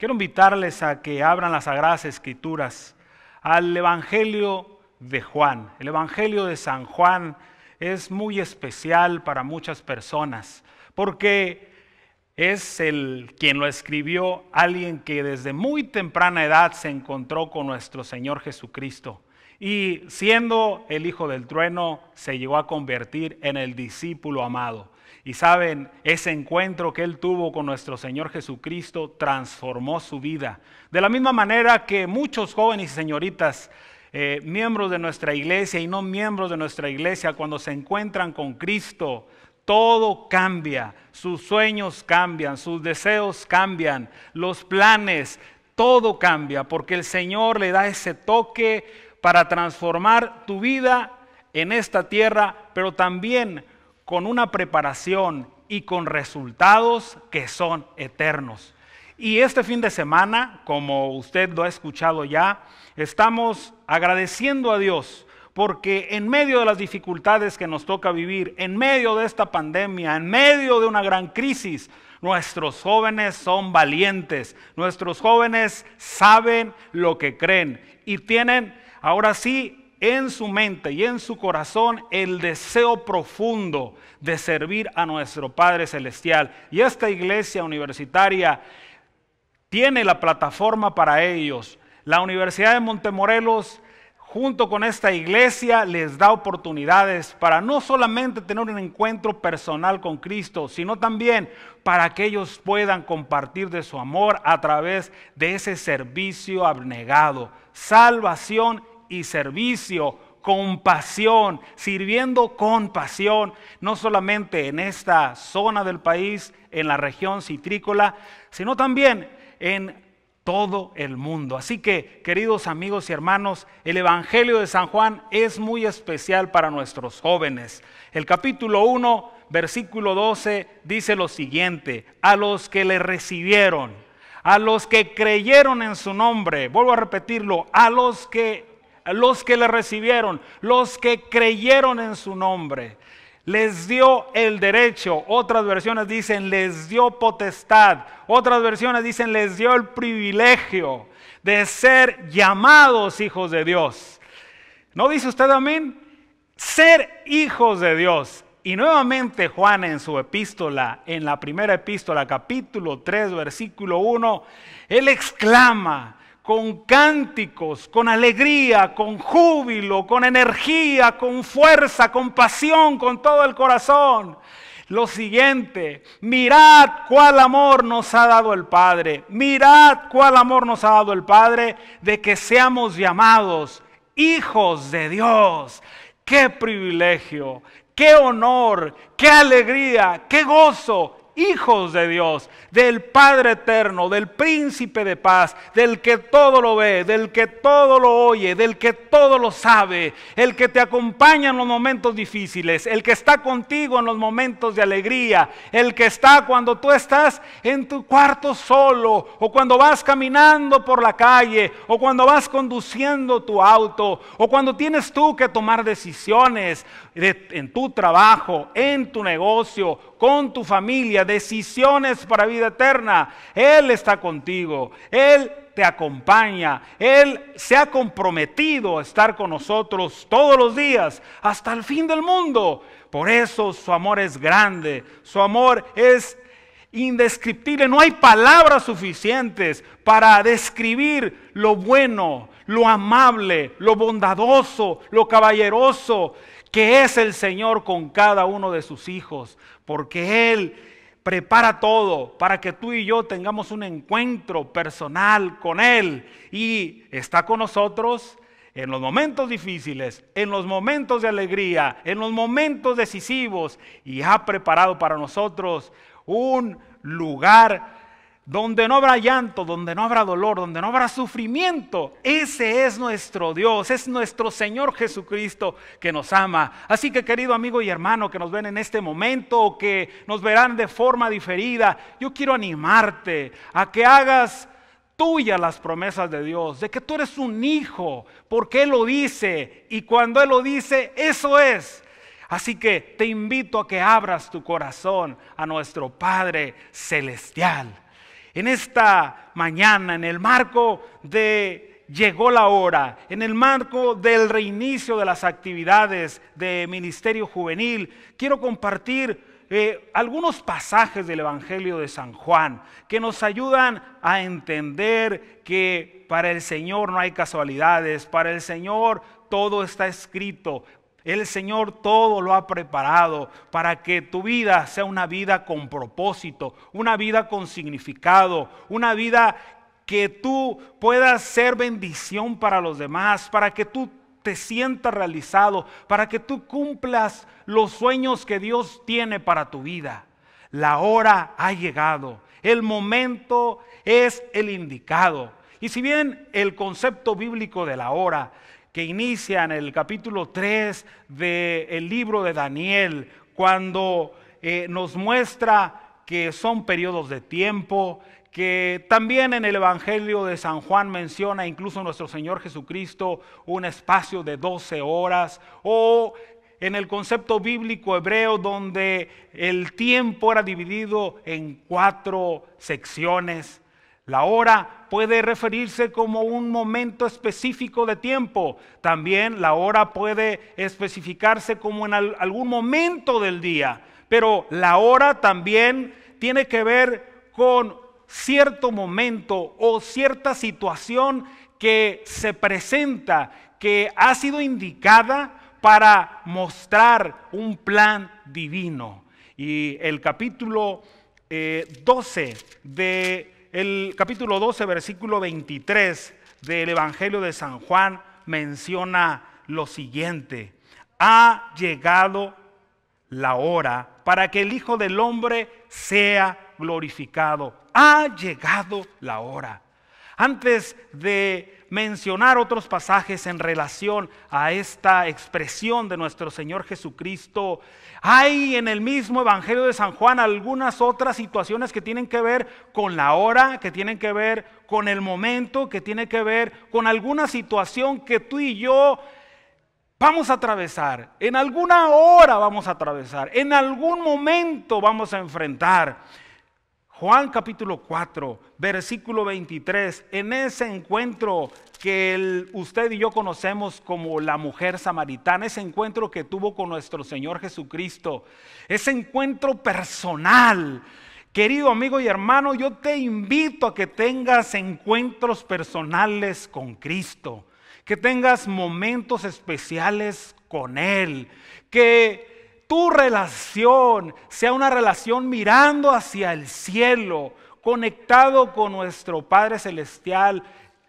Quiero invitarles a que abran las Sagradas Escrituras al Evangelio de Juan. El Evangelio de San Juan es muy especial para muchas personas porque es el quien lo escribió, alguien que desde muy temprana edad se encontró con nuestro Señor Jesucristo. Y siendo el hijo del trueno, se llegó a convertir en el discípulo amado. Y saben, ese encuentro que él tuvo con nuestro Señor Jesucristo transformó su vida. De la misma manera que muchos jóvenes y señoritas, eh, miembros de nuestra iglesia y no miembros de nuestra iglesia, cuando se encuentran con Cristo, todo cambia, sus sueños cambian, sus deseos cambian, los planes, todo cambia, porque el Señor le da ese toque para transformar tu vida en esta tierra, pero también con una preparación y con resultados que son eternos. Y este fin de semana, como usted lo ha escuchado ya, estamos agradeciendo a Dios porque en medio de las dificultades que nos toca vivir, en medio de esta pandemia, en medio de una gran crisis, nuestros jóvenes son valientes, nuestros jóvenes saben lo que creen y tienen ahora sí en su mente y en su corazón el deseo profundo de servir a nuestro Padre Celestial. Y esta iglesia universitaria tiene la plataforma para ellos. La Universidad de Montemorelos junto con esta iglesia les da oportunidades para no solamente tener un encuentro personal con Cristo, sino también para que ellos puedan compartir de su amor a través de ese servicio abnegado. Salvación y servicio, compasión, sirviendo con pasión, no solamente en esta zona del país, en la región citrícola, sino también en todo el mundo. Así que, queridos amigos y hermanos, el Evangelio de San Juan es muy especial para nuestros jóvenes. El capítulo 1, versículo 12, dice lo siguiente, a los que le recibieron, a los que creyeron en su nombre, vuelvo a repetirlo, a los que los que le recibieron, los que creyeron en su nombre. Les dio el derecho, otras versiones dicen les dio potestad, otras versiones dicen les dio el privilegio de ser llamados hijos de Dios. ¿No dice usted amén? Ser hijos de Dios. Y nuevamente Juan en su epístola, en la primera epístola, capítulo 3, versículo 1, él exclama, con cánticos, con alegría, con júbilo, con energía, con fuerza, con pasión, con todo el corazón. Lo siguiente, mirad cuál amor nos ha dado el Padre, mirad cuál amor nos ha dado el Padre de que seamos llamados hijos de Dios. Qué privilegio, qué honor, qué alegría, qué gozo, hijos de Dios, del Padre eterno, del príncipe de paz, del que todo lo ve, del que todo lo oye, del que todo lo sabe, el que te acompaña en los momentos difíciles, el que está contigo en los momentos de alegría, el que está cuando tú estás en tu cuarto solo, o cuando vas caminando por la calle, o cuando vas conduciendo tu auto, o cuando tienes tú que tomar decisiones en tu trabajo, en tu negocio, con tu familia, decisiones para vida eterna. Él está contigo, Él te acompaña, Él se ha comprometido a estar con nosotros todos los días hasta el fin del mundo. Por eso su amor es grande, su amor es indescriptible. No hay palabras suficientes para describir lo bueno, lo amable, lo bondadoso, lo caballeroso que es el Señor con cada uno de sus hijos porque Él prepara todo para que tú y yo tengamos un encuentro personal con Él y está con nosotros en los momentos difíciles, en los momentos de alegría, en los momentos decisivos y ha preparado para nosotros un lugar donde no habrá llanto, donde no habrá dolor, donde no habrá sufrimiento. Ese es nuestro Dios, es nuestro Señor Jesucristo que nos ama. Así que querido amigo y hermano que nos ven en este momento o que nos verán de forma diferida, yo quiero animarte a que hagas tuya las promesas de Dios, de que tú eres un hijo, porque Él lo dice y cuando Él lo dice, eso es. Así que te invito a que abras tu corazón a nuestro Padre Celestial. En esta mañana, en el marco de llegó la hora, en el marco del reinicio de las actividades de Ministerio Juvenil, quiero compartir eh, algunos pasajes del Evangelio de San Juan que nos ayudan a entender que para el Señor no hay casualidades, para el Señor todo está escrito, el Señor todo lo ha preparado para que tu vida sea una vida con propósito, una vida con significado, una vida que tú puedas ser bendición para los demás, para que tú te sientas realizado, para que tú cumplas los sueños que Dios tiene para tu vida. La hora ha llegado, el momento es el indicado. Y si bien el concepto bíblico de la hora que inicia en el capítulo 3 del libro de Daniel, cuando eh, nos muestra que son periodos de tiempo, que también en el Evangelio de San Juan menciona incluso nuestro Señor Jesucristo un espacio de 12 horas, o en el concepto bíblico hebreo donde el tiempo era dividido en cuatro secciones. La hora puede referirse como un momento específico de tiempo. También la hora puede especificarse como en algún momento del día. Pero la hora también tiene que ver con cierto momento o cierta situación que se presenta, que ha sido indicada para mostrar un plan divino. Y el capítulo 12 eh, de el capítulo 12, versículo 23 del Evangelio de San Juan menciona lo siguiente. Ha llegado la hora para que el Hijo del Hombre sea glorificado. Ha llegado la hora. Antes de mencionar otros pasajes en relación a esta expresión de nuestro Señor Jesucristo. Hay en el mismo Evangelio de San Juan algunas otras situaciones que tienen que ver con la hora, que tienen que ver con el momento, que tienen que ver con alguna situación que tú y yo vamos a atravesar, en alguna hora vamos a atravesar, en algún momento vamos a enfrentar. Juan capítulo 4, versículo 23, en ese encuentro que usted y yo conocemos como la mujer samaritana, ese encuentro que tuvo con nuestro Señor Jesucristo, ese encuentro personal. Querido amigo y hermano, yo te invito a que tengas encuentros personales con Cristo, que tengas momentos especiales con Él, que tu relación sea una relación mirando hacia el cielo, conectado con nuestro Padre Celestial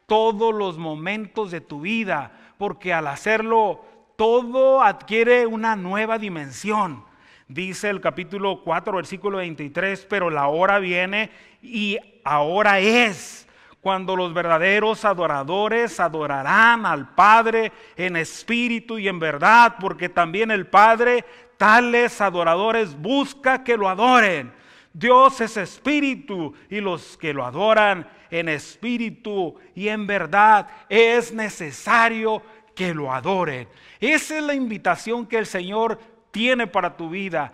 todos los momentos de tu vida, porque al hacerlo todo adquiere una nueva dimensión. Dice el capítulo 4, versículo 23, pero la hora viene y ahora es cuando los verdaderos adoradores adorarán al Padre en espíritu y en verdad, porque también el Padre tales adoradores busca que lo adoren. Dios es espíritu y los que lo adoran en espíritu y en verdad es necesario que lo adoren. Esa es la invitación que el Señor tiene para tu vida.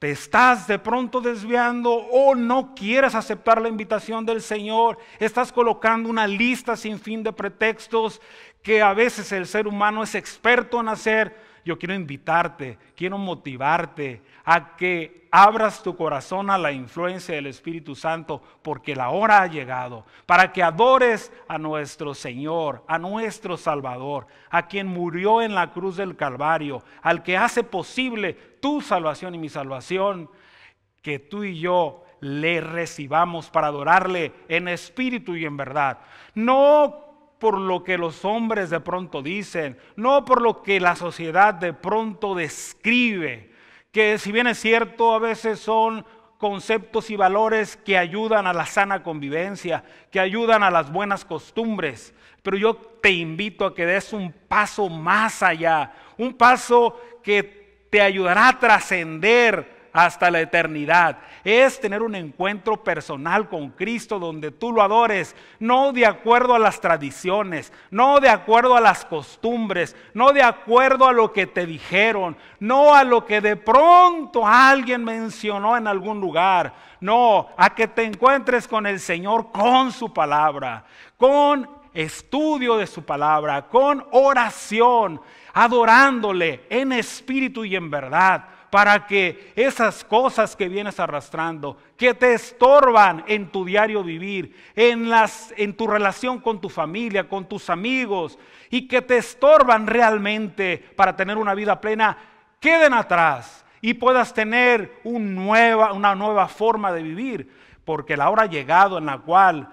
Te estás de pronto desviando o no quieres aceptar la invitación del Señor. Estás colocando una lista sin fin de pretextos que a veces el ser humano es experto en hacer yo quiero invitarte, quiero motivarte a que abras tu corazón a la influencia del Espíritu Santo, porque la hora ha llegado, para que adores a nuestro Señor, a nuestro Salvador, a quien murió en la cruz del Calvario, al que hace posible tu salvación y mi salvación, que tú y yo le recibamos para adorarle en espíritu y en verdad. No por lo que los hombres de pronto dicen, no por lo que la sociedad de pronto describe, que si bien es cierto, a veces son conceptos y valores que ayudan a la sana convivencia, que ayudan a las buenas costumbres. Pero yo te invito a que des un paso más allá, un paso que te ayudará a trascender hasta la eternidad. Es tener un encuentro personal con Cristo donde tú lo adores, no de acuerdo a las tradiciones, no de acuerdo a las costumbres, no de acuerdo a lo que te dijeron, no a lo que de pronto alguien mencionó en algún lugar. No, a que te encuentres con el Señor con su palabra, con estudio de su palabra, con oración, adorándole en espíritu y en verdad para que esas cosas que vienes arrastrando, que te estorban en tu diario vivir, en, las, en tu relación con tu familia, con tus amigos, y que te estorban realmente para tener una vida plena, queden atrás y puedas tener una nueva forma de vivir, porque la hora ha llegado en la cual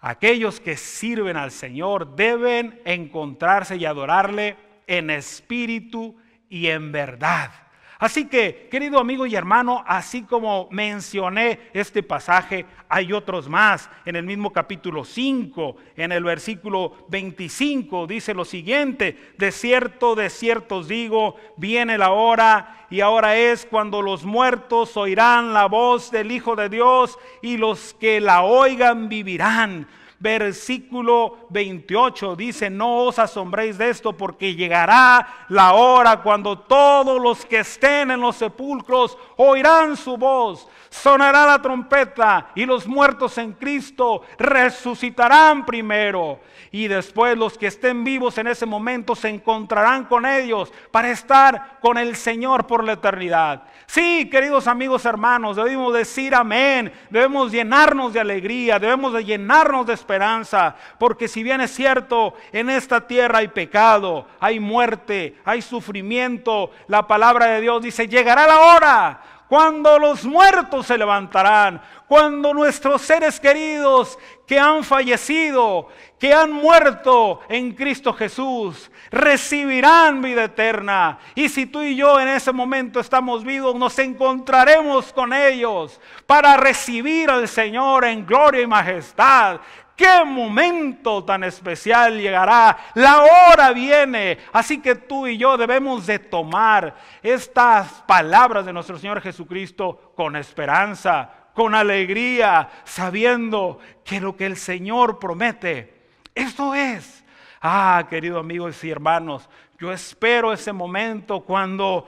aquellos que sirven al Señor deben encontrarse y adorarle en espíritu y en verdad. Así que, querido amigo y hermano, así como mencioné este pasaje, hay otros más. En el mismo capítulo 5, en el versículo 25, dice lo siguiente, de cierto, de cierto os digo, viene la hora y ahora es cuando los muertos oirán la voz del Hijo de Dios y los que la oigan vivirán versículo 28. Dice, no os asombréis de esto porque llegará la hora cuando todos los que estén en los sepulcros oirán su voz sonará la trompeta y los muertos en Cristo resucitarán primero y después los que estén vivos en ese momento se encontrarán con ellos para estar con el Señor por la eternidad. Sí, queridos amigos hermanos, debemos decir amén, debemos llenarnos de alegría, debemos llenarnos de esperanza, porque si bien es cierto, en esta tierra hay pecado, hay muerte, hay sufrimiento, la palabra de Dios dice, llegará la hora cuando los muertos se levantarán, cuando nuestros seres queridos que han fallecido, que han muerto en Cristo Jesús, recibirán vida eterna. Y si tú y yo en ese momento estamos vivos, nos encontraremos con ellos para recibir al Señor en gloria y majestad qué momento tan especial llegará. La hora viene. Así que tú y yo debemos de tomar estas palabras de nuestro Señor Jesucristo con esperanza, con alegría, sabiendo que lo que el Señor promete, esto es. Ah, querido amigos y hermanos, yo espero ese momento cuando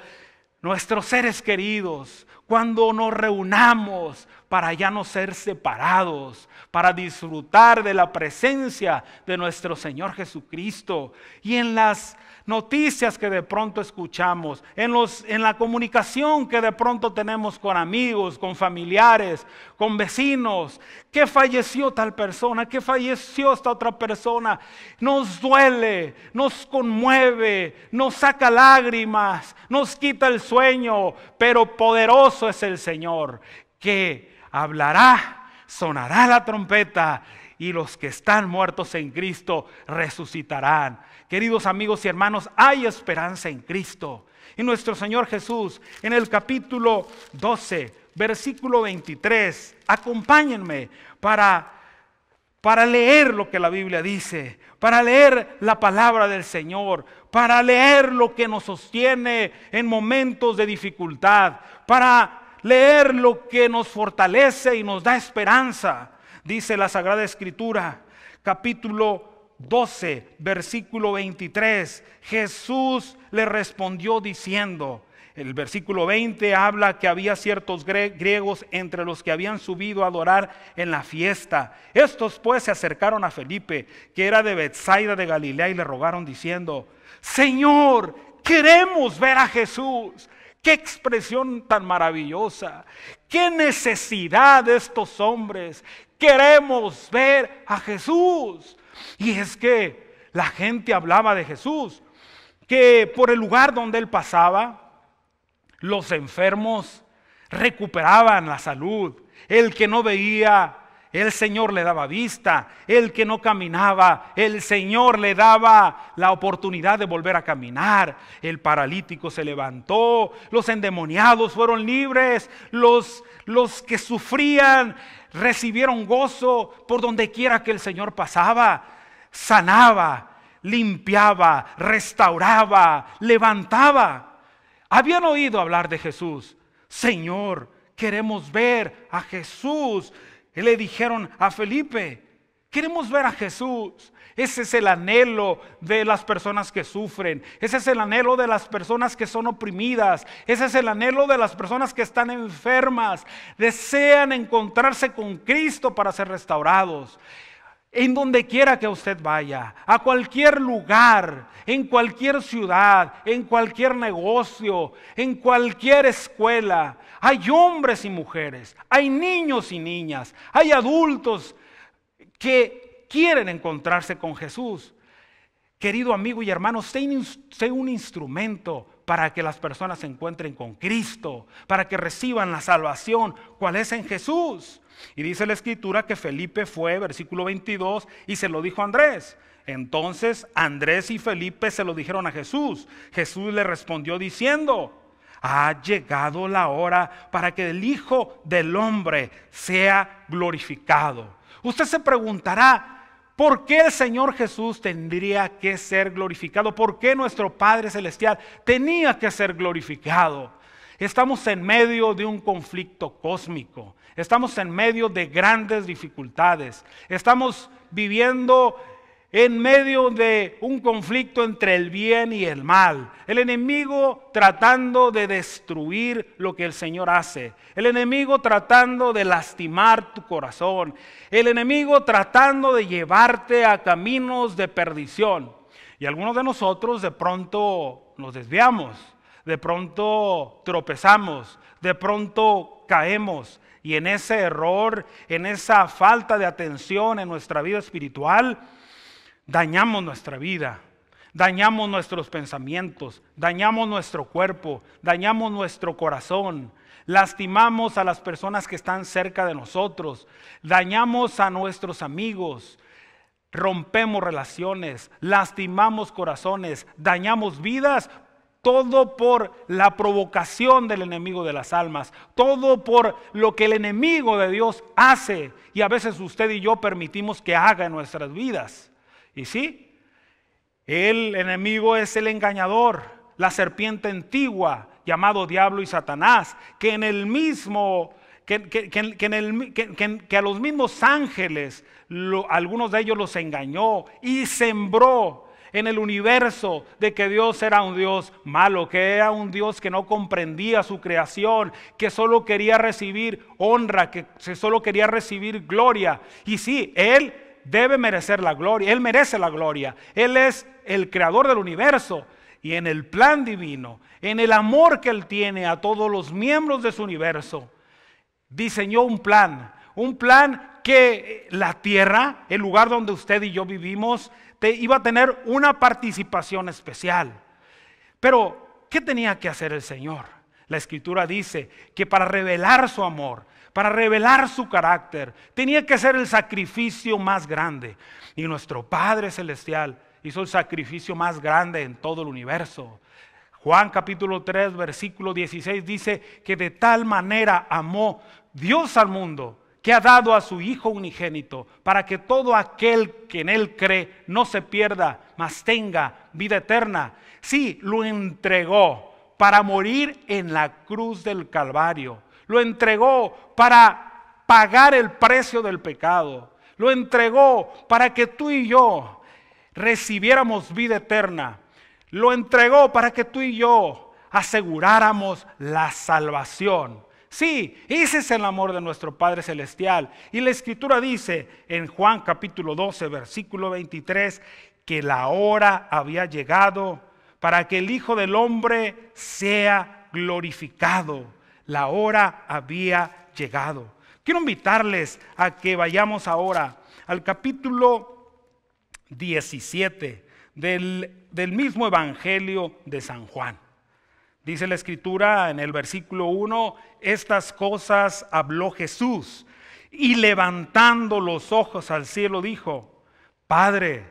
nuestros seres queridos, cuando nos reunamos, para ya no ser separados, para disfrutar de la presencia de nuestro Señor Jesucristo. Y en las noticias que de pronto escuchamos, en, los, en la comunicación que de pronto tenemos con amigos, con familiares, con vecinos, que falleció tal persona, que falleció esta otra persona, nos duele, nos conmueve, nos saca lágrimas, nos quita el sueño, pero poderoso es el Señor que hablará, sonará la trompeta y los que están muertos en Cristo resucitarán. Queridos amigos y hermanos, hay esperanza en Cristo. Y nuestro Señor Jesús, en el capítulo 12, versículo 23, acompáñenme para, para leer lo que la Biblia dice, para leer la palabra del Señor, para leer lo que nos sostiene en momentos de dificultad, para leer lo que nos fortalece y nos da esperanza, dice la Sagrada Escritura, capítulo 12, versículo 23. Jesús le respondió diciendo, el versículo 20 habla que había ciertos griegos entre los que habían subido a adorar en la fiesta. Estos pues se acercaron a Felipe, que era de Bethsaida de Galilea, y le rogaron diciendo, Señor, queremos ver a Jesús. Qué expresión tan maravillosa. Qué necesidad de estos hombres. Queremos ver a Jesús. Y es que la gente hablaba de Jesús, que por el lugar donde él pasaba, los enfermos recuperaban la salud. El que no veía el Señor le daba vista, el que no caminaba, el Señor le daba la oportunidad de volver a caminar, el paralítico se levantó, los endemoniados fueron libres, los, los que sufrían recibieron gozo por donde quiera que el Señor pasaba, sanaba, limpiaba, restauraba, levantaba. Habían oído hablar de Jesús. Señor, queremos ver a Jesús le dijeron a Felipe, queremos ver a Jesús. Ese es el anhelo de las personas que sufren. Ese es el anhelo de las personas que son oprimidas. Ese es el anhelo de las personas que están enfermas. Desean encontrarse con Cristo para ser restaurados. En donde quiera que usted vaya, a cualquier lugar, en cualquier ciudad, en cualquier negocio, en cualquier escuela, hay hombres y mujeres, hay niños y niñas, hay adultos que quieren encontrarse con Jesús. Querido amigo y hermano, sé un instrumento para que las personas se encuentren con Cristo, para que reciban la salvación, ¿cuál es en Jesús. Y dice la escritura que Felipe fue, versículo 22, y se lo dijo a Andrés. Entonces Andrés y Felipe se lo dijeron a Jesús. Jesús le respondió diciendo, ha llegado la hora para que el Hijo del Hombre sea glorificado. Usted se preguntará, ¿Por qué el Señor Jesús tendría que ser glorificado? ¿Por qué nuestro Padre Celestial tenía que ser glorificado? Estamos en medio de un conflicto cósmico. Estamos en medio de grandes dificultades. Estamos viviendo en medio de un conflicto entre el bien y el mal. El enemigo tratando de destruir lo que el Señor hace. El enemigo tratando de lastimar tu corazón. El enemigo tratando de llevarte a caminos de perdición. Y algunos de nosotros de pronto nos desviamos, de pronto tropezamos, de pronto caemos. Y en ese error, en esa falta de atención en nuestra vida espiritual, dañamos nuestra vida, dañamos nuestros pensamientos, dañamos nuestro cuerpo, dañamos nuestro corazón, lastimamos a las personas que están cerca de nosotros, dañamos a nuestros amigos, rompemos relaciones, lastimamos corazones, dañamos vidas. Todo por la provocación del enemigo de las almas, todo por lo que el enemigo de Dios hace y a veces usted y yo permitimos que haga en nuestras vidas. Y sí, el enemigo es el engañador, la serpiente antigua, llamado diablo y Satanás, que en el mismo que, que, en el, que, a los mismos ángeles, algunos de ellos los engañó y sembró en el universo de que Dios era un Dios malo, que era un Dios que no comprendía su creación, que solo quería recibir honra, que solo quería recibir gloria. Y sí, Él debe merecer la gloria, Él merece la gloria, Él es el creador del universo y en el plan divino, en el amor que Él tiene a todos los miembros de su universo, diseñó un plan, un plan que la tierra, el lugar donde usted y yo vivimos, te iba a tener una participación especial. Pero, ¿qué tenía que hacer el Señor? La escritura dice que para revelar su amor, para revelar su carácter. Tenía que ser el sacrificio más grande. Y nuestro Padre Celestial hizo el sacrificio más grande en todo el universo. Juan capítulo 3, versículo 16 dice que de tal manera amó Dios al mundo que ha dado a su Hijo unigénito, para que todo aquel que en Él cree no se pierda, mas tenga vida eterna. Sí, lo entregó para morir en la cruz del Calvario lo entregó para pagar el precio del pecado. Lo entregó para que tú y yo recibiéramos vida eterna. Lo entregó para que tú y yo aseguráramos la salvación. Sí, ese es el amor de nuestro Padre Celestial. Y la Escritura dice en Juan capítulo 12, versículo 23, que la hora había llegado para que el Hijo del Hombre sea glorificado. La hora había llegado. Quiero invitarles a que vayamos ahora al capítulo 17 del, mismo Evangelio de San Juan. Dice la escritura en el versículo 1, estas cosas habló Jesús y levantando los ojos al cielo dijo, Padre,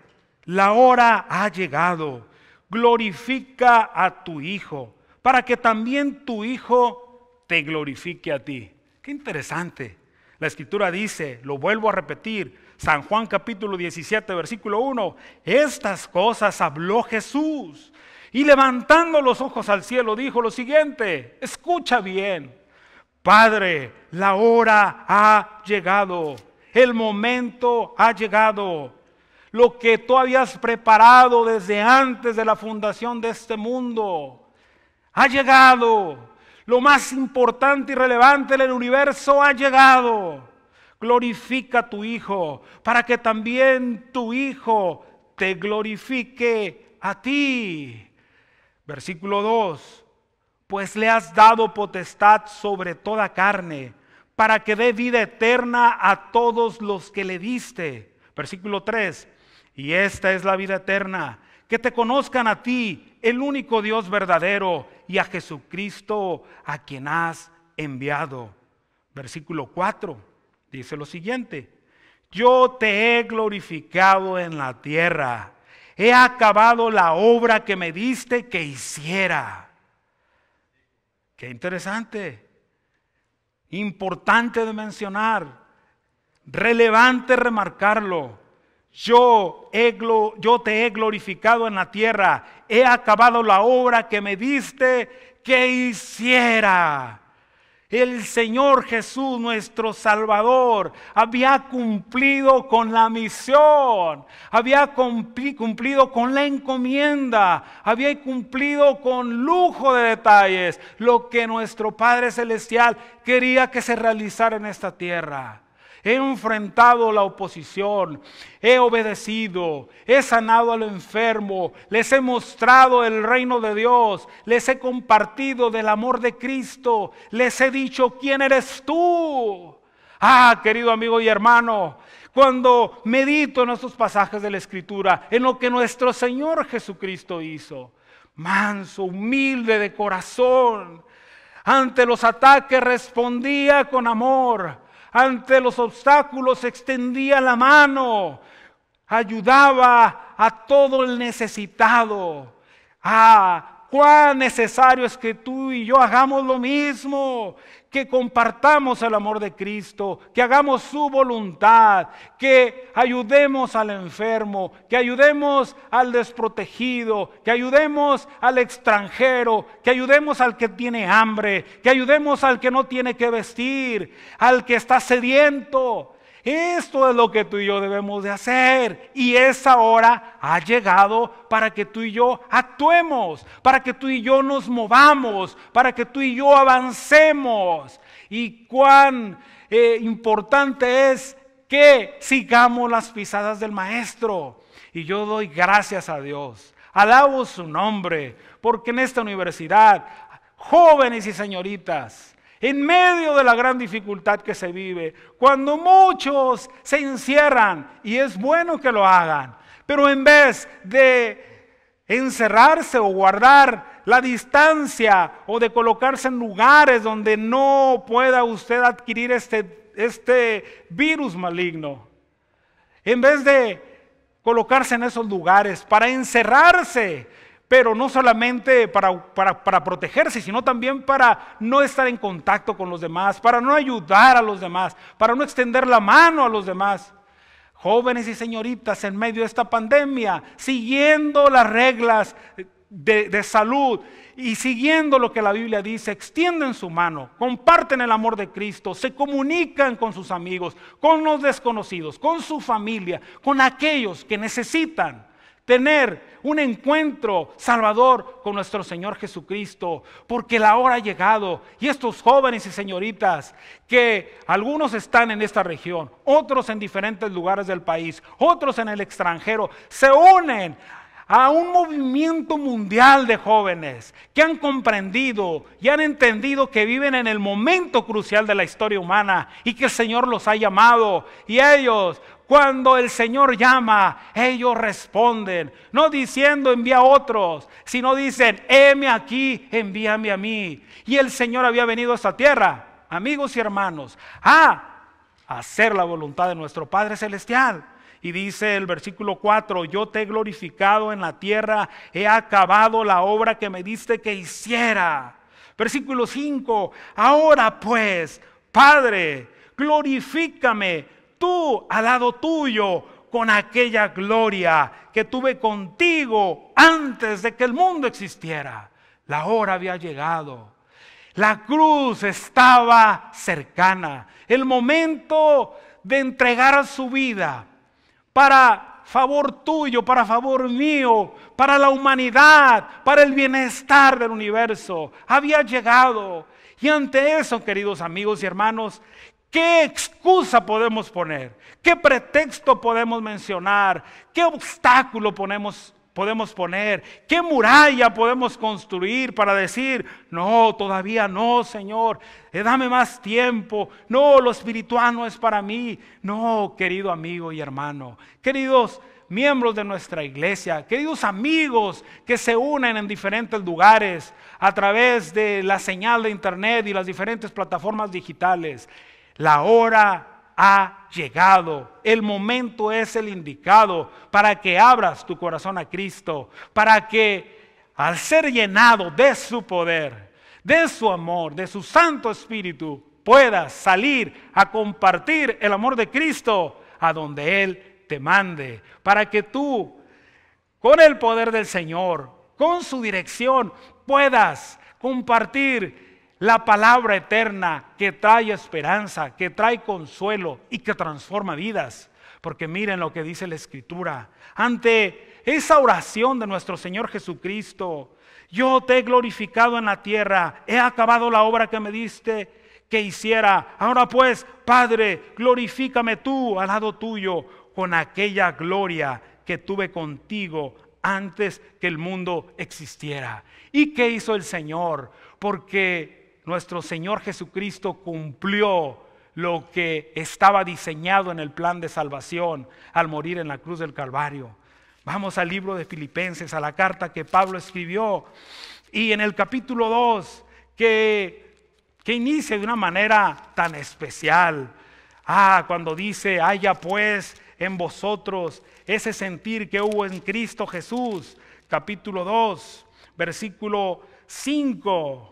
la hora ha llegado, glorifica a tu Hijo, para que también tu Hijo te glorifique a ti. Qué interesante. La escritura dice, lo vuelvo a repetir, San Juan capítulo 17, versículo 1, estas cosas habló Jesús. Y levantando los ojos al cielo dijo lo siguiente, escucha bien, Padre, la hora ha llegado, el momento ha llegado. Lo que tú habías preparado desde antes de la fundación de este mundo ha llegado. Lo más importante y relevante en el universo ha llegado. Glorifica a tu Hijo para que también tu Hijo te glorifique a ti. Versículo 2. Pues le has dado potestad sobre toda carne para que dé vida eterna a todos los que le diste. Versículo 3. Y esta es la vida eterna, que te conozcan a ti, el único Dios verdadero y a Jesucristo a quien has enviado. Versículo 4 dice lo siguiente, yo te he glorificado en la tierra, he acabado la obra que me diste que hiciera. Qué interesante, importante de mencionar, relevante remarcarlo. Yo, yo, te he glorificado en la tierra, he acabado la obra que me diste que hiciera. El Señor Jesús, nuestro Salvador, había cumplido con la misión, había cumplido con la encomienda, había cumplido con lujo de detalles lo que nuestro Padre Celestial quería que se realizara en esta tierra he enfrentado la oposición, he obedecido, he sanado al enfermo, les he mostrado el reino de Dios, les he compartido del amor de Cristo, les he dicho, ¿quién eres tú? Ah, querido amigo y hermano, cuando medito en estos pasajes de la Escritura, en lo que nuestro Señor Jesucristo hizo, manso, humilde de corazón, ante los ataques respondía con amor ante los obstáculos extendía la mano, ayudaba a todo el necesitado. Ah, cuán necesario es que tú y yo hagamos lo mismo, que compartamos el amor de Cristo, que hagamos su voluntad, que ayudemos al enfermo, que ayudemos al desprotegido, que ayudemos al extranjero, que ayudemos al que tiene hambre, que ayudemos al que no tiene que vestir, al que está sediento, esto es lo que tú y yo debemos de hacer. Y esa hora ha llegado para que tú y yo actuemos, para que tú y yo nos movamos, para que tú y yo avancemos. Y cuán eh, importante es que sigamos las pisadas del Maestro. Y yo doy gracias a Dios. Alabo su nombre, porque en esta universidad, jóvenes y señoritas, en medio de la gran dificultad que se vive, cuando muchos se encierran, y es bueno que lo hagan, pero en vez de encerrarse o guardar la distancia o de colocarse en lugares donde no pueda usted adquirir este, este virus maligno, en vez de colocarse en esos lugares para encerrarse, pero no solamente para, protegerse, sino también para no estar en contacto con los demás, para no ayudar a los demás, para no extender la mano a los demás. Jóvenes y señoritas en medio de esta pandemia, siguiendo las reglas de, de salud y siguiendo lo que la Biblia dice, extienden su mano, comparten el amor de Cristo, se comunican con sus amigos, con los desconocidos, con su familia, con aquellos que necesitan tener un encuentro salvador con nuestro Señor Jesucristo, porque la hora ha llegado y estos jóvenes y señoritas, que algunos están en esta región, otros en diferentes lugares del país, otros en el extranjero, se unen a un movimiento mundial de jóvenes que han comprendido y han entendido que viven en el momento crucial de la historia humana y que el Señor los ha llamado y ellos cuando el Señor llama, ellos responden. No diciendo envía a otros, sino dicen, heme aquí, envíame a mí. Y el Señor había venido a esta tierra, amigos y hermanos, a hacer la voluntad de nuestro Padre Celestial. Y dice el versículo 4, yo te he glorificado en la tierra, he acabado la obra que me diste que hiciera. Versículo 5, ahora pues, Padre, glorifícame tú al lado tuyo con aquella gloria que tuve contigo antes de que el mundo existiera. La hora había llegado. La cruz estaba cercana. El momento de entregar su vida para favor tuyo, para favor mío, para la humanidad, para el bienestar del universo. Había llegado. Y ante eso, queridos amigos y hermanos, ¿Qué excusa podemos poner? ¿Qué pretexto podemos mencionar? ¿Qué obstáculo ponemos, podemos poner? ¿Qué muralla podemos construir para decir, no, todavía no, Señor, dame más tiempo, no, lo espiritual no es para mí, no, querido amigo y hermano, queridos miembros de nuestra iglesia, queridos amigos que se unen en diferentes lugares a través de la señal de internet y las diferentes plataformas digitales. La hora ha llegado. El momento es el indicado para que abras tu corazón a Cristo, para que al ser llenado de su poder, de su amor, de su Santo Espíritu, puedas salir a compartir el amor de Cristo a donde Él te mande, para que tú, con el poder del Señor, con su dirección, puedas compartir la palabra eterna que trae esperanza, que trae consuelo y que transforma vidas. Porque miren lo que dice la Escritura. Ante esa oración de nuestro Señor Jesucristo, yo te he glorificado en la tierra, he acabado la obra que me diste que hiciera. Ahora pues, Padre, glorifícame tú al lado tuyo con aquella gloria que tuve contigo antes que el mundo existiera. ¿Y qué hizo el Señor? Porque nuestro Señor Jesucristo cumplió lo que estaba diseñado en el plan de salvación al morir en la cruz del Calvario. Vamos al libro de Filipenses, a la carta que Pablo escribió. Y en el capítulo 2, que, que inicia de una manera tan especial. Ah, cuando dice, haya pues en vosotros ese sentir que hubo en Cristo Jesús. Capítulo 2, versículo 5.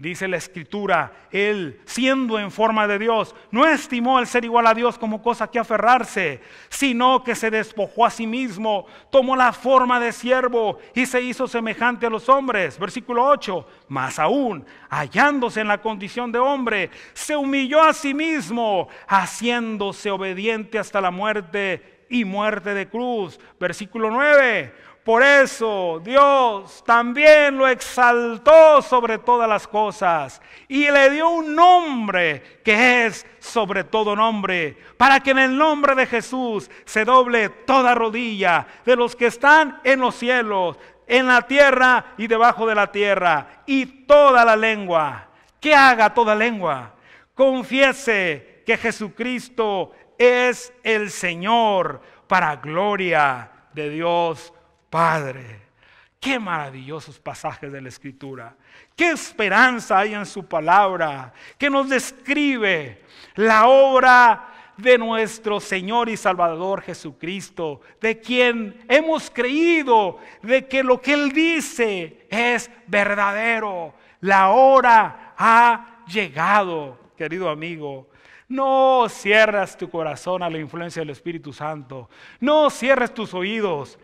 Dice la escritura, él, siendo en forma de Dios, no estimó el ser igual a Dios como cosa que aferrarse, sino que se despojó a sí mismo, tomó la forma de siervo y se hizo semejante a los hombres. Versículo 8, más aún, hallándose en la condición de hombre, se humilló a sí mismo, haciéndose obediente hasta la muerte y muerte de cruz. Versículo 9 por eso Dios también lo exaltó sobre todas las cosas y le dio un nombre que es sobre todo nombre, para que en el nombre de Jesús se doble toda rodilla de los que están en los cielos, en la tierra y debajo de la tierra, y toda la lengua, que haga toda lengua, confiese que Jesucristo es el Señor para gloria de Dios Padre. Qué maravillosos pasajes de la Escritura. Qué esperanza hay en su palabra que nos describe la obra de nuestro Señor y Salvador Jesucristo, de quien hemos creído, de que lo que Él dice es verdadero. La hora ha llegado, querido amigo. No cierras tu corazón a la influencia del Espíritu Santo. No cierres tus oídos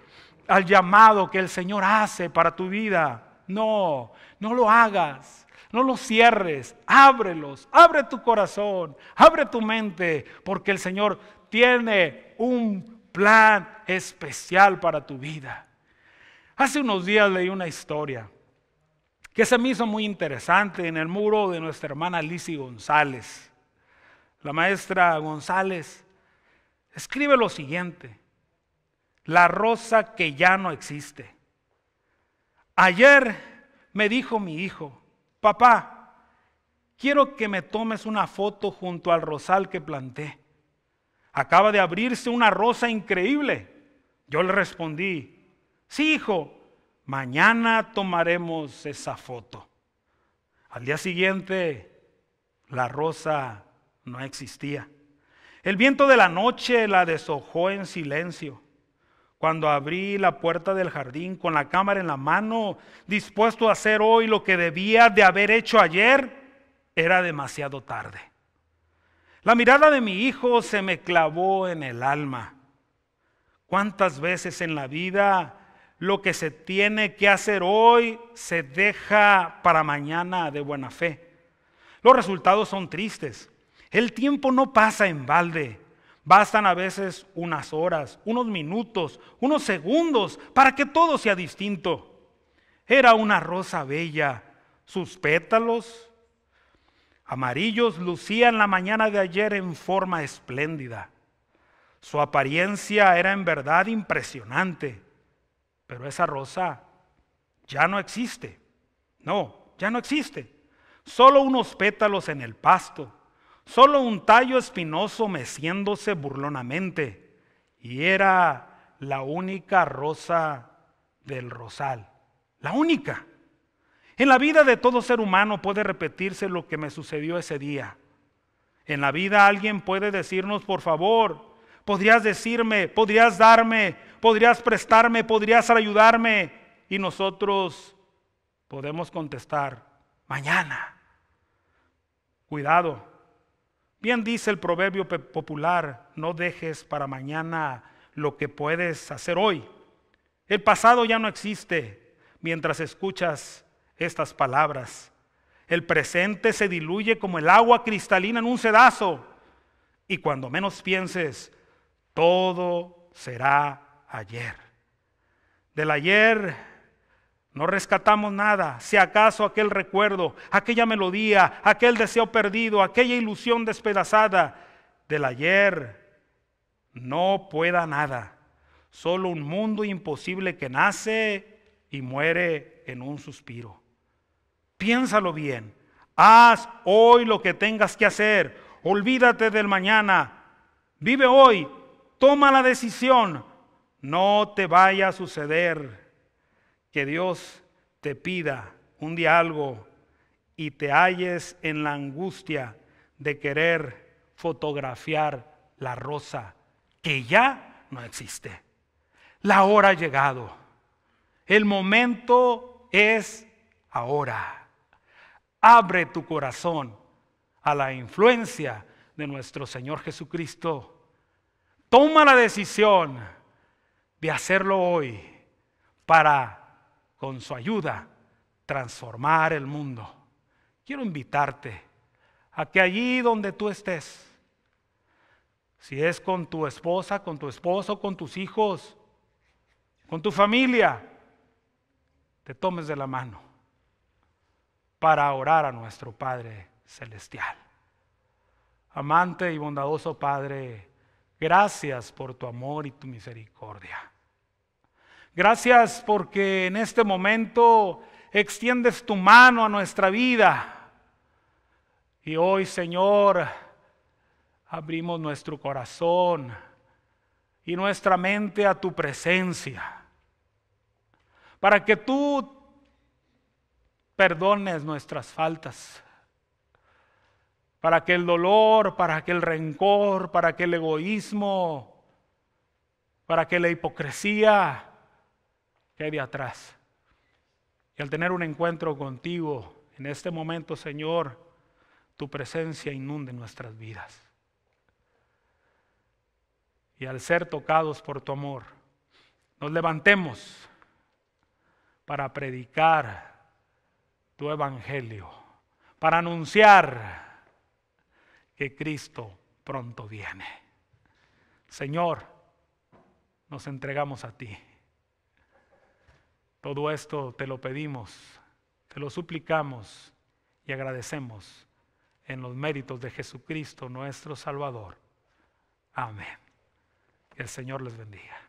al llamado que el Señor hace para tu vida. No, no lo hagas, no lo cierres, ábrelos, abre tu corazón, abre tu mente, porque el Señor tiene un plan especial para tu vida. Hace unos días leí una historia que se me hizo muy interesante en el muro de nuestra hermana Lisi González. La maestra González escribe lo siguiente la rosa que ya no existe. Ayer me dijo mi hijo, papá, quiero que me tomes una foto junto al rosal que planté. Acaba de abrirse una rosa increíble. Yo le respondí, sí hijo, mañana tomaremos esa foto. Al día siguiente, la rosa no existía. El viento de la noche la deshojó en silencio cuando abrí la puerta del jardín con la cámara en la mano, dispuesto a hacer hoy lo que debía de haber hecho ayer, era demasiado tarde. La mirada de mi hijo se me clavó en el alma. ¿Cuántas veces en la vida lo que se tiene que hacer hoy se deja para mañana de buena fe? Los resultados son tristes. El tiempo no pasa en balde. Bastan a veces unas horas, unos minutos, unos segundos para que todo sea distinto. Era una rosa bella. Sus pétalos amarillos lucían la mañana de ayer en forma espléndida. Su apariencia era en verdad impresionante, pero esa rosa ya no existe. No, ya no existe. Solo unos pétalos en el pasto solo un tallo espinoso meciéndose burlonamente, y era la única rosa del rosal, la única. En la vida de todo ser humano puede repetirse lo que me sucedió ese día. En la vida alguien puede decirnos, por favor, podrías decirme, podrías darme, podrías prestarme, podrías ayudarme. Y nosotros podemos contestar, mañana. Cuidado, Bien dice el proverbio popular, no dejes para mañana lo que puedes hacer hoy. El pasado ya no existe mientras escuchas estas palabras. El presente se diluye como el agua cristalina en un sedazo. Y cuando menos pienses, todo será ayer. Del ayer no rescatamos nada, si acaso aquel recuerdo, aquella melodía, aquel deseo perdido, aquella ilusión despedazada del ayer. No pueda nada, solo un mundo imposible que nace y muere en un suspiro. Piénsalo bien, haz hoy lo que tengas que hacer, olvídate del mañana, vive hoy, toma la decisión, no te vaya a suceder que Dios te pida un diálogo y te halles en la angustia de querer fotografiar la rosa que ya no existe. La hora ha llegado. El momento es ahora. Abre tu corazón a la influencia de nuestro Señor Jesucristo. Toma la decisión de hacerlo hoy para con su ayuda, transformar el mundo. Quiero invitarte a que allí donde tú estés, si es con tu esposa, con tu esposo, con tus hijos, con tu familia, te tomes de la mano para orar a nuestro Padre Celestial. Amante y bondadoso Padre, gracias por tu amor y tu misericordia. Gracias porque en este momento extiendes tu mano a nuestra vida. Y hoy, Señor, abrimos nuestro corazón y nuestra mente a tu presencia. Para que tú perdones nuestras faltas. Para que el dolor, para que el rencor, para que el egoísmo, para que la hipocresía, que hay de atrás. Y al tener un encuentro contigo en este momento, Señor, tu presencia inunde nuestras vidas. Y al ser tocados por tu amor, nos levantemos para predicar tu evangelio, para anunciar que Cristo pronto viene. Señor, nos entregamos a ti. Todo esto te lo pedimos, te lo suplicamos y agradecemos en los méritos de Jesucristo nuestro Salvador. Amén. Que el Señor les bendiga.